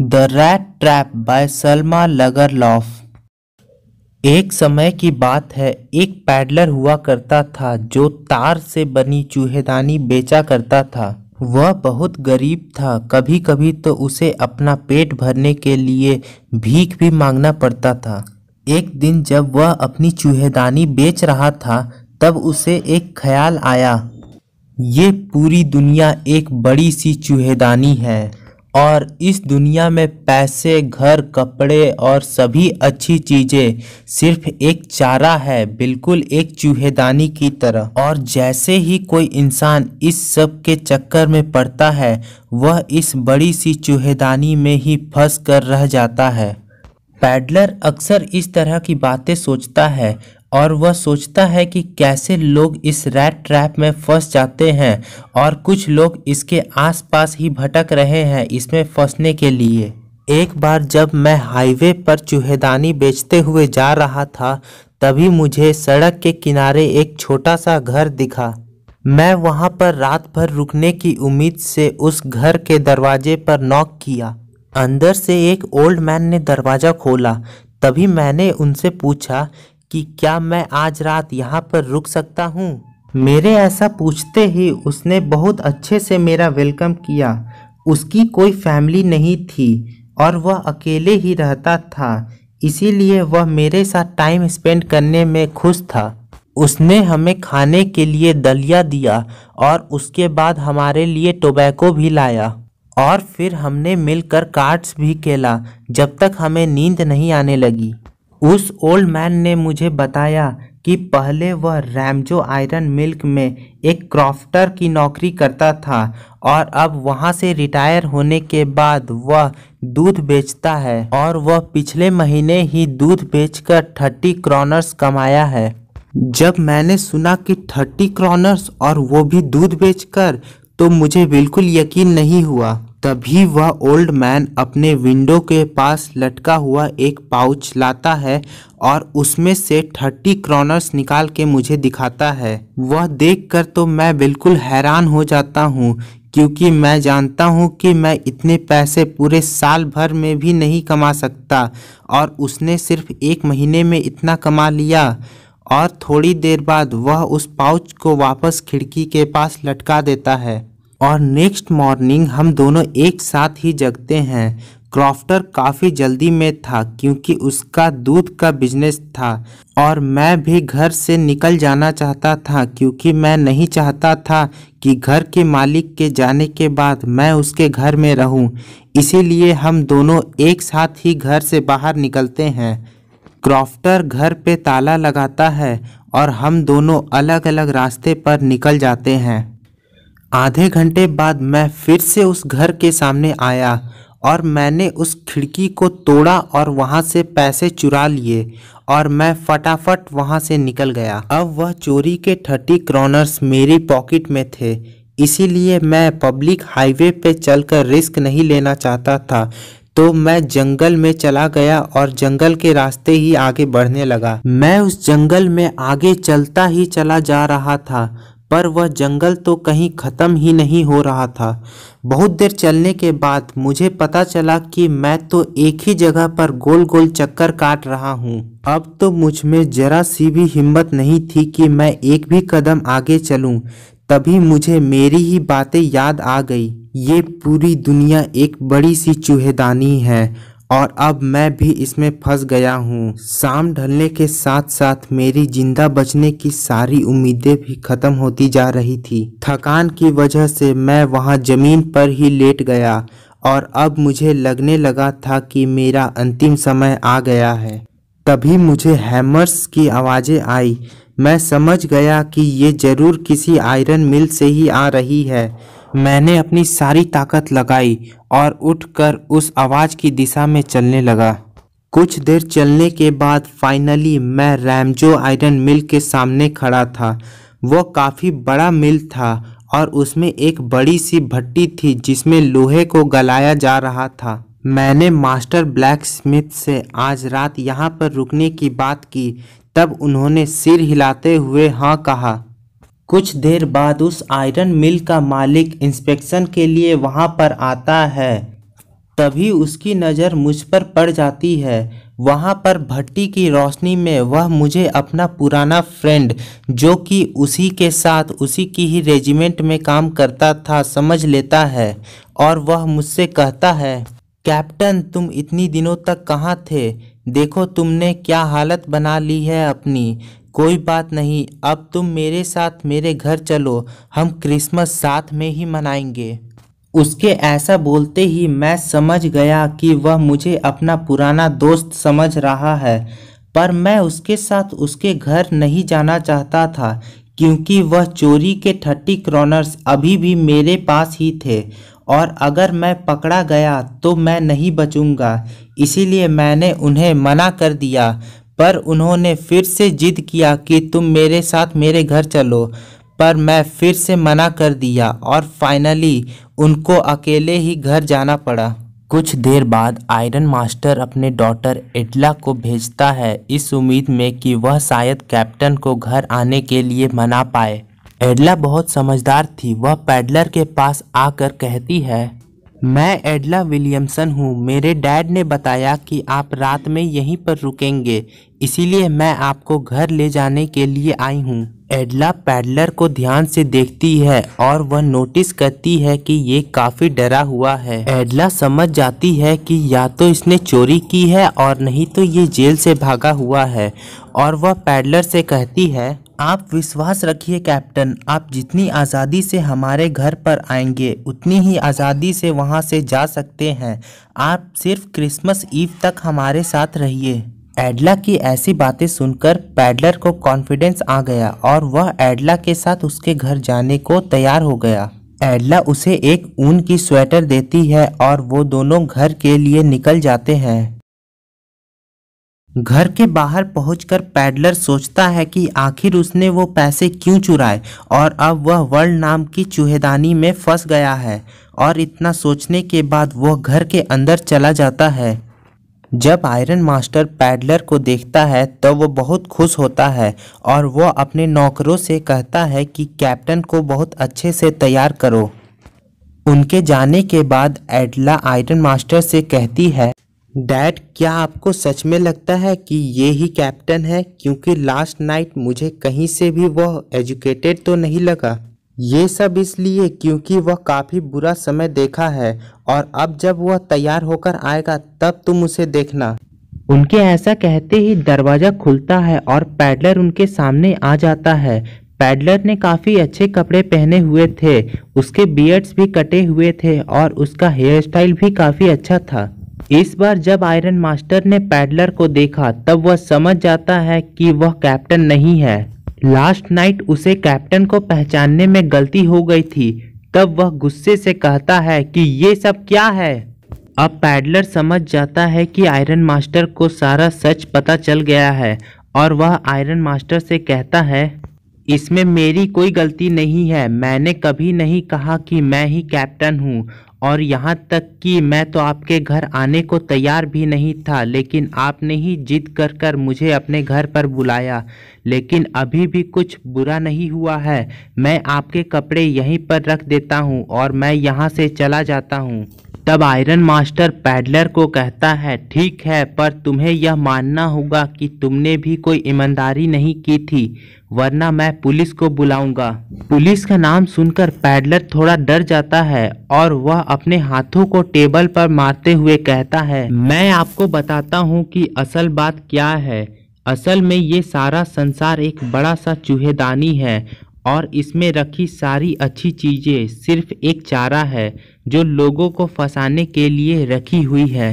the rat trap by Selma Lagerlof एक समय की बात है एक पैडलर हुआ करता था जो तार से बनी चूहेदानी बेचा करता था वह बहुत गरीब था कभी कभी तो उसे अपना पेट भरने के लिए भीख भी मांगना पड़ता था एक दिन जब वह अपनी चूहेदानी बेच रहा था तब उसे एक ख्याल आया ये पूरी दुनिया एक बड़ी सी चूहेदानी है और इस दुनिया में पैसे घर कपड़े और सभी अच्छी चीजें सिर्फ एक चारा है बिल्कुल एक चूहेदानी की तरह और जैसे ही कोई इंसान इस सब के चक्कर में पड़ता है वह इस बड़ी सी चूहेदानी में ही फंस कर रह जाता है पैडलर अक्सर इस तरह की बातें सोचता है और वह सोचता है कि कैसे लोग इस रैट ट्रैप में फंस जाते हैं और कुछ लोग इसके आसपास ही भटक रहे हैं इसमें फंसने के लिए एक बार जब मैं हाईवे पर चूहेदानी बेचते हुए जा रहा था तभी मुझे सड़क के किनारे एक छोटा सा घर दिखा मैं वहां पर रात भर रुकने की उम्मीद से उस घर के दरवाजे पर नॉक किया अंदर से एक ओल्ड मैन ने दरवाज़ा खोला तभी मैंने उनसे पूछा कि क्या मैं आज रात यहाँ पर रुक सकता हूँ मेरे ऐसा पूछते ही उसने बहुत अच्छे से मेरा वेलकम किया उसकी कोई फैमिली नहीं थी और वह अकेले ही रहता था इसीलिए वह मेरे साथ टाइम स्पेंड करने में खुश था उसने हमें खाने के लिए दलिया दिया और उसके बाद हमारे लिए टोबैको भी लाया और फिर हमने मिलकर कार्ड्स भी खेला जब तक हमें नींद नहीं आने लगी उस ओल्ड मैन ने मुझे बताया कि पहले वह रैमजो आयरन मिल्क में एक क्रॉफ्टर की नौकरी करता था और अब वहाँ से रिटायर होने के बाद वह दूध बेचता है और वह पिछले महीने ही दूध बेचकर थर्टी क्रॉनर्स कमाया है जब मैंने सुना कि थर्टी क्रॉनर्स और वो भी दूध बेचकर तो मुझे बिल्कुल यकीन नहीं हुआ तभी वह ओल्ड मैन अपने विंडो के पास लटका हुआ एक पाउच लाता है और उसमें से थर्टी क्रॉनर्स निकाल के मुझे दिखाता है वह देखकर तो मैं बिल्कुल हैरान हो जाता हूँ क्योंकि मैं जानता हूँ कि मैं इतने पैसे पूरे साल भर में भी नहीं कमा सकता और उसने सिर्फ एक महीने में इतना कमा लिया और थोड़ी देर बाद वह उस पाउच को वापस खिड़की के पास लटका देता है और नेक्स्ट मॉर्निंग हम दोनों एक साथ ही जगते हैं क्रॉफ्टर काफ़ी जल्दी में था क्योंकि उसका दूध का बिजनेस था और मैं भी घर से निकल जाना चाहता था क्योंकि मैं नहीं चाहता था कि घर के मालिक के जाने के बाद मैं उसके घर में रहूं इसीलिए हम दोनों एक साथ ही घर से बाहर निकलते हैं क्रॉफ्टर घर पे ताला लगाता है और हम दोनों अलग अलग रास्ते पर निकल जाते हैं आधे घंटे बाद मैं फिर से उस घर के सामने आया और मैंने उस खिड़की को तोड़ा और वहाँ से पैसे चुरा लिए और मैं फटाफट वहाँ से निकल गया अब वह चोरी के थर्टी क्रॉनर्स मेरी पॉकेट में थे इसीलिए मैं पब्लिक हाईवे पे चलकर रिस्क नहीं लेना चाहता था तो मैं जंगल में चला गया और जंगल के रास्ते ही आगे बढ़ने लगा मैं उस जंगल में आगे चलता ही चला जा रहा था पर वह जंगल तो कहीं ख़त्म ही नहीं हो रहा था बहुत देर चलने के बाद मुझे पता चला कि मैं तो एक ही जगह पर गोल गोल चक्कर काट रहा हूँ अब तो मुझ में जरा सी भी हिम्मत नहीं थी कि मैं एक भी कदम आगे चलूँ तभी मुझे मेरी ही बातें याद आ गई ये पूरी दुनिया एक बड़ी सी चूहेदानी है और अब मैं भी इसमें फंस गया हूँ शाम ढलने के साथ साथ मेरी जिंदा बचने की सारी उम्मीदें भी खत्म होती जा रही थी थकान की वजह से मैं वहाँ जमीन पर ही लेट गया और अब मुझे लगने लगा था कि मेरा अंतिम समय आ गया है तभी मुझे हैमर्स की आवाज़ें आई मैं समझ गया कि ये ज़रूर किसी आयरन मिल से ही आ रही है मैंने अपनी सारी ताकत लगाई और उठकर उस आवाज़ की दिशा में चलने लगा कुछ देर चलने के बाद फाइनली मैं रैमजो आयरन मिल के सामने खड़ा था वो काफ़ी बड़ा मिल था और उसमें एक बड़ी सी भट्टी थी जिसमें लोहे को गलाया जा रहा था मैंने मास्टर ब्लैक स्मिथ से आज रात यहाँ पर रुकने की बात की तब उन्होंने सिर हिलाते हुए हाँ कहा कुछ देर बाद उस आयरन मिल का मालिक इंस्पेक्शन के लिए वहाँ पर आता है तभी उसकी नज़र मुझ पर पड़ जाती है वहाँ पर भट्टी की रोशनी में वह मुझे अपना पुराना फ्रेंड जो कि उसी के साथ उसी की ही रेजिमेंट में काम करता था समझ लेता है और वह मुझसे कहता है कैप्टन तुम इतनी दिनों तक कहाँ थे देखो तुमने क्या हालत बना ली है अपनी कोई बात नहीं अब तुम मेरे साथ मेरे घर चलो हम क्रिसमस साथ में ही मनाएंगे उसके ऐसा बोलते ही मैं समझ गया कि वह मुझे अपना पुराना दोस्त समझ रहा है पर मैं उसके साथ उसके घर नहीं जाना चाहता था क्योंकि वह चोरी के थर्टी क्रॉनर्स अभी भी मेरे पास ही थे और अगर मैं पकड़ा गया तो मैं नहीं बचूंगा इसीलिए मैंने उन्हें मना कर दिया पर उन्होंने फिर से जिद किया कि तुम मेरे साथ मेरे घर चलो पर मैं फिर से मना कर दिया और फाइनली उनको अकेले ही घर जाना पड़ा कुछ देर बाद आयरन मास्टर अपने डॉटर एडला को भेजता है इस उम्मीद में कि वह शायद कैप्टन को घर आने के लिए मना पाए एडला बहुत समझदार थी वह पैडलर के पास आकर कहती है मैं एडला विलियमसन हूँ मेरे डैड ने बताया कि आप रात में यहीं पर रुकेंगे इसीलिए मैं आपको घर ले जाने के लिए आई हूँ एडला पैडलर को ध्यान से देखती है और वह नोटिस करती है कि ये काफ़ी डरा हुआ है एडला समझ जाती है कि या तो इसने चोरी की है और नहीं तो ये जेल से भागा हुआ है और वह पैडलर से कहती है आप विश्वास रखिए कैप्टन आप जितनी आज़ादी से हमारे घर पर आएंगे उतनी ही आज़ादी से वहाँ से जा सकते हैं आप सिर्फ क्रिसमस ईव तक हमारे साथ रहिए एडला की ऐसी बातें सुनकर पैडलर को कॉन्फिडेंस आ गया और वह एडला के साथ उसके घर जाने को तैयार हो गया एडला उसे एक ऊन की स्वेटर देती है और वो दोनों घर के लिए निकल जाते हैं घर के बाहर पहुंचकर पैडलर सोचता है कि आखिर उसने वो पैसे क्यों चुराए और अब वह वर्ल्ड नाम की चूहेदानी में फंस गया है और इतना सोचने के बाद वह घर के अंदर चला जाता है जब आयरन मास्टर पैडलर को देखता है तो वो बहुत खुश होता है और वह अपने नौकरों से कहता है कि कैप्टन को बहुत अच्छे से तैयार करो उनके जाने के बाद एडला आयरन मास्टर से कहती है डैड क्या आपको सच में लगता है कि ये ही कैप्टन है क्योंकि लास्ट नाइट मुझे कहीं से भी वह एजुकेटेड तो नहीं लगा ये सब इसलिए क्योंकि वह काफ़ी बुरा समय देखा है और अब जब वह तैयार होकर आएगा तब तुम उसे देखना उनके ऐसा कहते ही दरवाज़ा खुलता है और पैडलर उनके सामने आ जाता है पैडलर ने काफ़ी अच्छे कपड़े पहने हुए थे उसके बियर्ड्स भी कटे हुए थे और उसका हेयर स्टाइल भी काफ़ी अच्छा था इस बार जब आयरन मास्टर ने पैडलर को देखा तब वह समझ जाता है कि वह कैप्टन नहीं है लास्ट नाइट उसे कैप्टन को पहचानने में गलती हो गई थी तब वह गुस्से से कहता है कि ये सब क्या है अब पैडलर समझ जाता है कि आयरन मास्टर को सारा सच पता चल गया है और वह आयरन मास्टर से कहता है इसमें मेरी कोई गलती नहीं है मैंने कभी नहीं कहा कि मैं ही कैप्टन हूँ और यहाँ तक कि मैं तो आपके घर आने को तैयार भी नहीं था लेकिन आपने ही जिद कर कर मुझे अपने घर पर बुलाया लेकिन अभी भी कुछ बुरा नहीं हुआ है मैं आपके कपड़े यहीं पर रख देता हूँ और मैं यहाँ से चला जाता हूँ तब आयरन मास्टर पैडलर को कहता है ठीक है पर तुम्हें यह मानना होगा कि तुमने भी कोई ईमानदारी नहीं की थी वरना मैं पुलिस को बुलाऊंगा पुलिस का नाम सुनकर पैडलर थोड़ा डर जाता है और वह अपने हाथों को टेबल पर मारते हुए कहता है मैं आपको बताता हूँ कि असल बात क्या है असल में ये सारा संसार एक बड़ा सा चूहेदानी है और इसमें रखी सारी अच्छी चीज़ें सिर्फ एक चारा है जो लोगों को फंसाने के लिए रखी हुई है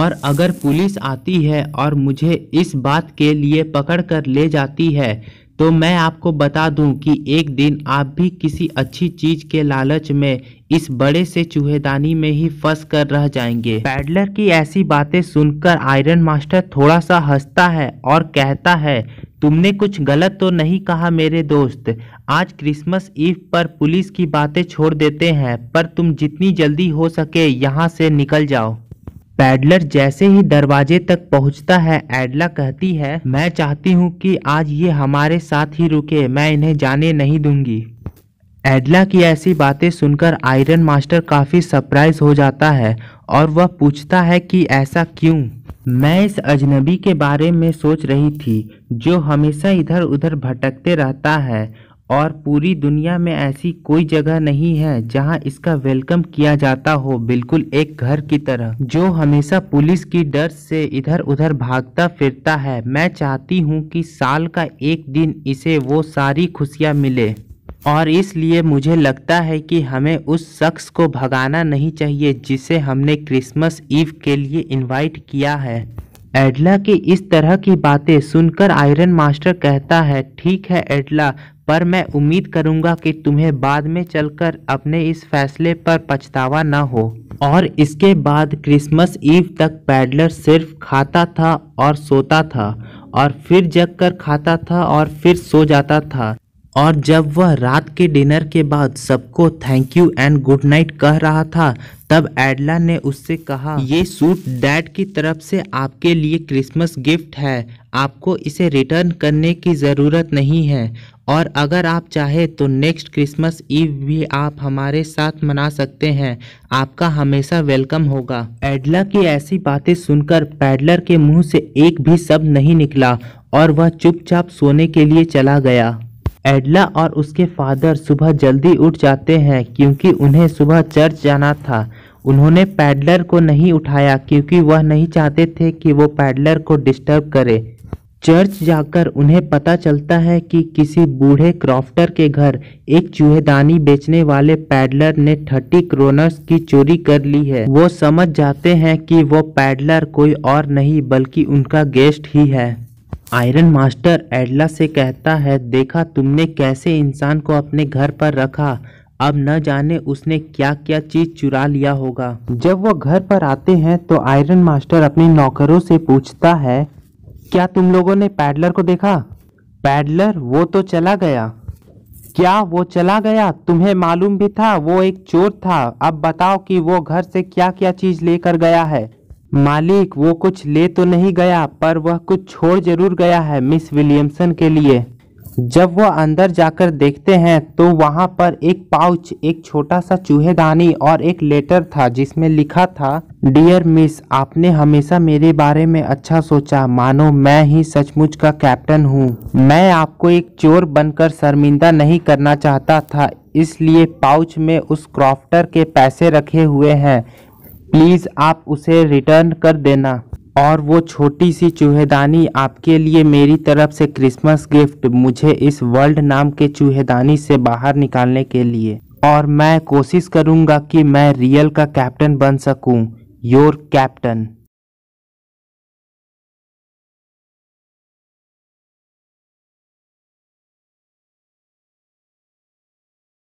और अगर पुलिस आती है और मुझे इस बात के लिए पकड़ कर ले जाती है तो मैं आपको बता दूं कि एक दिन आप भी किसी अच्छी चीज़ के लालच में इस बड़े से चूहेदानी में ही फंस कर रह जाएंगे पैडलर की ऐसी बातें सुनकर आयरन मास्टर थोड़ा सा हंसता है और कहता है तुमने कुछ गलत तो नहीं कहा मेरे दोस्त आज क्रिसमस ईव पर पुलिस की बातें छोड़ देते हैं पर तुम जितनी जल्दी हो सके यहाँ से निकल जाओ पैडलर जैसे ही दरवाजे तक पहुंचता है एडला कहती है मैं चाहती हूँ कि आज ये हमारे साथ ही रुके मैं इन्हें जाने नहीं दूंगी एडला की ऐसी बातें सुनकर आयरन मास्टर काफ़ी सरप्राइज हो जाता है और वह पूछता है कि ऐसा क्यों मैं इस अजनबी के बारे में सोच रही थी जो हमेशा इधर उधर भटकते रहता है और पूरी दुनिया में ऐसी कोई जगह नहीं है जहां इसका वेलकम किया जाता हो बिल्कुल एक घर की तरह जो हमेशा पुलिस की डर से इधर उधर भागता फिरता है मैं चाहती हूं कि साल का एक दिन इसे वो सारी खुशियां मिले और इसलिए मुझे लगता है कि हमें उस शख्स को भगाना नहीं चाहिए जिसे हमने क्रिसमस ईव के लिए इनवाइट किया है एडला की इस तरह की बातें सुनकर आयरन मास्टर कहता है ठीक है एडला पर मैं उम्मीद करूंगा कि तुम्हें बाद में चलकर अपने इस फैसले पर पछतावा न हो और इसके बाद क्रिसमस ईव तक पैडलर सिर्फ खाता था और सोता था और फिर जग कर खाता था और फिर सो जाता था और जब वह रात के डिनर के बाद सबको thank you and good night कह रहा था तब एडला ने उससे कहा ये सूट डैड की तरफ से आपके लिए क्रिसमस गिफ्ट है आपको इसे रिटर्न करने की ज़रूरत नहीं है और अगर आप चाहें तो नेक्स्ट क्रिसमस ईव भी आप हमारे साथ मना सकते हैं आपका हमेशा वेलकम होगा एडला की ऐसी बातें सुनकर पैडलर के मुंह से एक भी शब्द नहीं निकला और वह चुपचाप सोने के लिए चला गया एडला और उसके फादर सुबह जल्दी उठ जाते हैं क्योंकि उन्हें सुबह चर्च जाना था उन्होंने पैडलर को नहीं उठाया क्योंकि वह नहीं चाहते थे कि वो पैडलर को डिस्टर्ब करे चर्च जाकर उन्हें पता चलता है कि किसी बूढ़े क्रॉफ्टर के घर एक चूहेदानी बेचने वाले पैडलर ने थर्टी क्रोनर्स की चोरी कर ली है वो समझ जाते हैं कि वो पैडलर कोई और नहीं बल्कि उनका गेस्ट ही है आयरन मास्टर एडला से कहता है देखा तुमने कैसे इंसान को अपने घर पर रखा अब न जाने उसने क्या क्या चीज चुरा लिया होगा जब वह घर पर आते हैं तो आयरन मास्टर अपने नौकरों से पूछता है क्या तुम लोगों ने पैडलर को देखा पैडलर वो तो चला गया क्या वो चला गया तुम्हें मालूम भी था वो एक चोर था अब बताओ कि वो घर से क्या क्या चीज लेकर गया है मालिक वो कुछ ले तो नहीं गया पर वह कुछ छोड़ जरूर गया है मिस विलियमसन के लिए जब वह अंदर जाकर देखते हैं तो वहाँ पर एक पाउच एक छोटा सा चूहेदानी और एक लेटर था जिसमें लिखा था डियर मिस आपने हमेशा मेरे बारे में अच्छा सोचा मानो मैं ही सचमुच का कैप्टन हूँ मैं आपको एक चोर बनकर शर्मिंदा नहीं करना चाहता था इसलिए पाउच में उस क्रॉफ्टर के पैसे रखे हुए हैं प्लीज़ आप उसे रिटर्न कर देना और वो छोटी सी चूहेदानी आपके लिए मेरी तरफ से क्रिसमस गिफ्ट मुझे इस वर्ल्ड नाम के चूहेदानी से बाहर निकालने के लिए और मैं कोशिश करूँगा कि मैं रियल का कैप्टन बन सकूँ योर कैप्टन